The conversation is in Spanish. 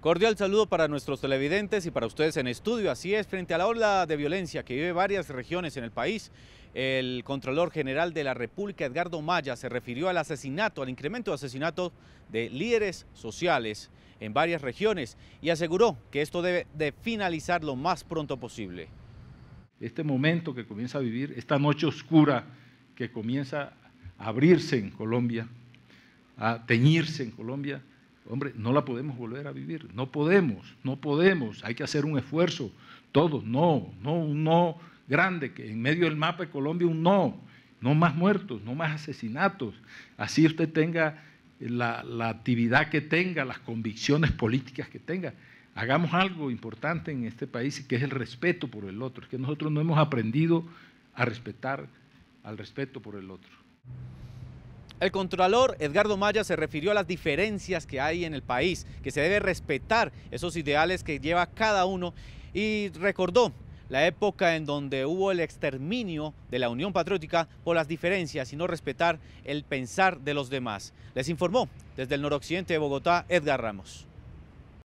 Cordial saludo para nuestros televidentes y para ustedes en estudio. Así es, frente a la ola de violencia que vive varias regiones en el país, el Contralor General de la República, Edgardo Maya, se refirió al asesinato, al incremento de asesinatos de líderes sociales en varias regiones y aseguró que esto debe de finalizar lo más pronto posible. Este momento que comienza a vivir, esta noche oscura que comienza a abrirse en Colombia, a teñirse en Colombia, Hombre, no la podemos volver a vivir. No podemos, no podemos. Hay que hacer un esfuerzo. Todos, no, no, un no grande, que en medio del mapa de Colombia un no. No más muertos, no más asesinatos. Así usted tenga la, actividad que tenga, las convicciones políticas que tenga. Hagamos algo importante en este país, que es el respeto por el otro. Es que nosotros no hemos aprendido a respetar al respeto por el otro. El contralor Edgardo Maya se refirió a las diferencias que hay en el país, que se debe respetar esos ideales que lleva cada uno y recordó la época en donde hubo el exterminio de la Unión Patriótica por las diferencias y no respetar el pensar de los demás. Les informó desde el noroccidente de Bogotá Edgar Ramos.